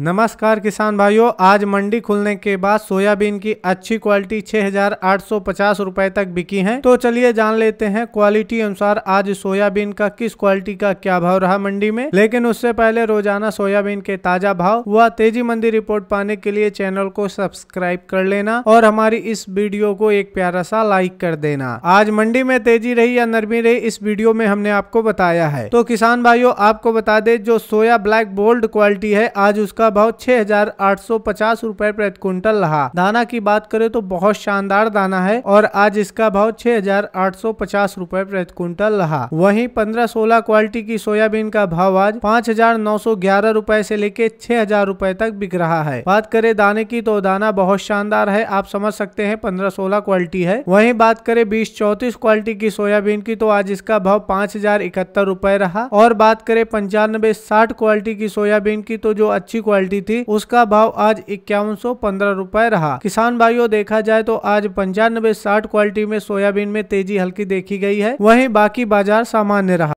नमस्कार किसान भाइयों आज मंडी खुलने के बाद सोयाबीन की अच्छी क्वालिटी 6,850 रुपए तक बिकी है तो चलिए जान लेते हैं क्वालिटी अनुसार आज सोयाबीन का किस क्वालिटी का क्या भाव रहा मंडी में लेकिन उससे पहले रोजाना सोयाबीन के ताजा भाव व तेजी मंदी रिपोर्ट पाने के लिए चैनल को सब्सक्राइब कर लेना और हमारी इस वीडियो को एक प्यारा सा लाइक कर देना आज मंडी में तेजी रही या नरमी रही इस वीडियो में हमने आपको बताया है तो किसान भाइयों आपको बता दे जो सोया ब्लैक बोल्ड क्वालिटी है आज उसका का भाव छह हजार आठ सौ पचास रूपए प्रति क्विंटल रहा दाना की बात करें तो बहुत शानदार दाना है और आज इसका भाव छह हजार आठ सौ पचास रूपए प्रति क्विंटल रहा वहीं पंद्रह सोलह क्वालिटी की सोयाबीन का भाव आज पाँच हजार नौ सौ ग्यारह रूपए से लेके छह हजार रूपए तक बिक रहा है बात करें दाने की तो दाना बहुत शानदार है आप समझ सकते हैं पंद्रह सोलह क्वालिटी है वही बात करे बीस चौतीस क्वालिटी की सोयाबीन की तो आज इसका भाव पाँच हजार इकहत्तर रूपए रहा और बात करे पंचानबे साठ क्वालिटी की सोयाबीन की तो जो अच्छी क्वालिटी थी उसका भाव आज इक्यावन सौ रहा किसान भाइयों देखा जाए तो आज पंचानबे साठ क्वालिटी में सोयाबीन में तेजी हल्की देखी गई है वहीं बाकी बाजार सामान्य रहा